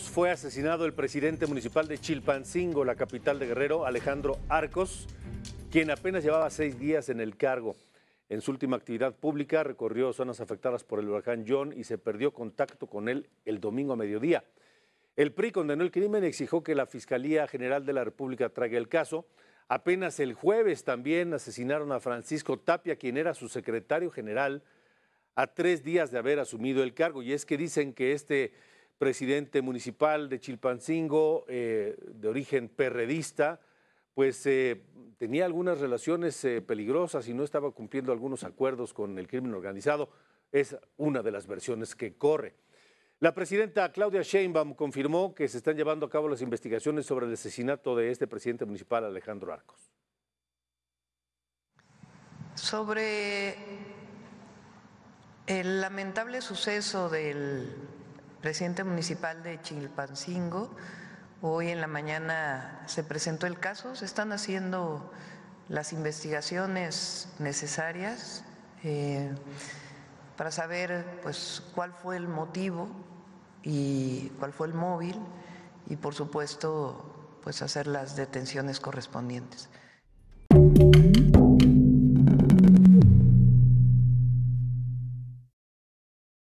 Fue asesinado el presidente municipal de Chilpancingo, la capital de Guerrero, Alejandro Arcos, quien apenas llevaba seis días en el cargo. En su última actividad pública recorrió zonas afectadas por el huracán John y se perdió contacto con él el domingo a mediodía. El PRI condenó el crimen y exigió que la Fiscalía General de la República traiga el caso. Apenas el jueves también asesinaron a Francisco Tapia, quien era su secretario general, a tres días de haber asumido el cargo. Y es que dicen que este presidente municipal de Chilpancingo, eh, de origen perredista, pues eh, tenía algunas relaciones eh, peligrosas y no estaba cumpliendo algunos acuerdos con el crimen organizado. Es una de las versiones que corre. La presidenta Claudia Sheinbaum confirmó que se están llevando a cabo las investigaciones sobre el asesinato de este presidente municipal, Alejandro Arcos. Sobre el lamentable suceso del presidente municipal de Chilpancingo. Hoy en la mañana se presentó el caso, se están haciendo las investigaciones necesarias eh, para saber pues, cuál fue el motivo y cuál fue el móvil y por supuesto pues hacer las detenciones correspondientes.